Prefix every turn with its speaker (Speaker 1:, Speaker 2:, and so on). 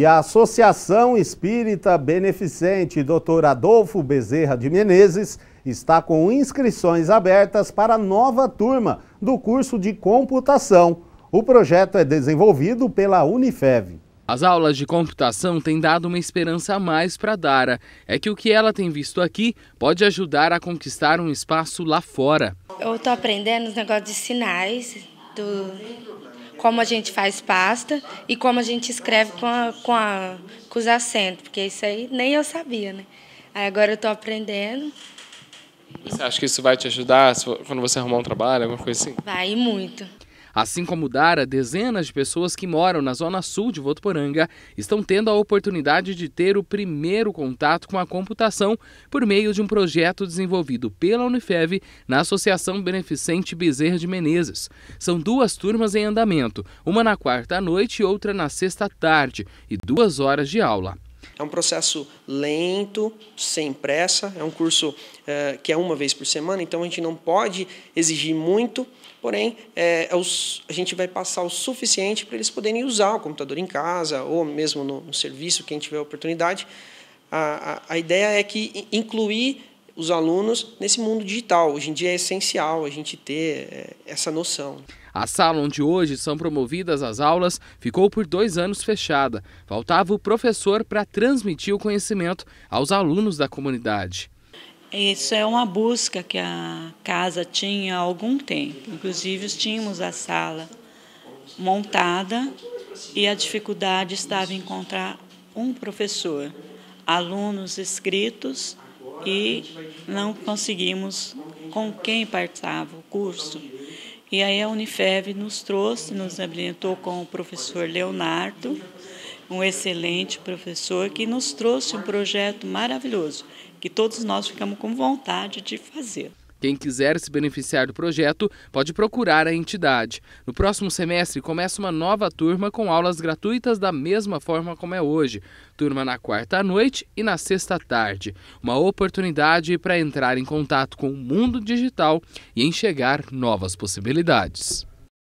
Speaker 1: e a Associação Espírita Beneficente Dr. Adolfo Bezerra de Menezes está com inscrições abertas para a nova turma do curso de computação. O projeto é desenvolvido pela Unifev. As aulas de computação têm dado uma esperança a mais para Dara. É que o que ela tem visto aqui pode ajudar a conquistar um espaço lá fora.
Speaker 2: Eu estou aprendendo os negócios de sinais, do, como a gente faz pasta e como a gente escreve com, a, com, a, com os acentos, porque isso aí nem eu sabia, né? Aí agora eu estou aprendendo.
Speaker 1: Você acha que isso vai te ajudar quando você arrumar um trabalho, alguma coisa assim?
Speaker 2: Vai, muito
Speaker 1: assim como Dara, dezenas de pessoas que moram na zona sul de Votuporanga estão tendo a oportunidade de ter o primeiro contato com a computação por meio de um projeto desenvolvido pela Unifev na Associação Beneficente Bezerra de Menezes. São duas turmas em andamento, uma na quarta à noite e outra na sexta à tarde, e duas horas de aula.
Speaker 3: É um processo lento, sem pressa, é um curso é, que é uma vez por semana, então a gente não pode exigir muito, porém eh, é, a gente vai passar o suficiente para eles poderem usar o computador em casa ou mesmo no, no serviço, quem tiver a oportunidade. A, a, a ideia é que incluir os alunos nesse mundo digital. Hoje em dia é essencial a gente ter eh, essa
Speaker 1: noção. A sala onde hoje são promovidas as aulas ficou por dois anos fechada. Faltava o professor para transmitir o conhecimento aos alunos da comunidade.
Speaker 4: Isso é uma busca que a casa tinha há algum tempo. Inclusive, tínhamos a sala montada e a dificuldade estava em encontrar um professor, alunos inscritos e não conseguimos com quem participava o curso. E aí a Unifev nos trouxe, nos ambientou com o professor Leonardo, um excelente professor que nos trouxe um projeto maravilhoso, que todos nós
Speaker 1: ficamos com vontade de fazer. Quem quiser se beneficiar do projeto pode procurar a entidade. No próximo semestre começa uma nova turma com aulas gratuitas da mesma forma como é hoje. Turma na quarta à noite e na sexta à tarde. Uma oportunidade para entrar em contato com o mundo digital e enxergar novas possibilidades.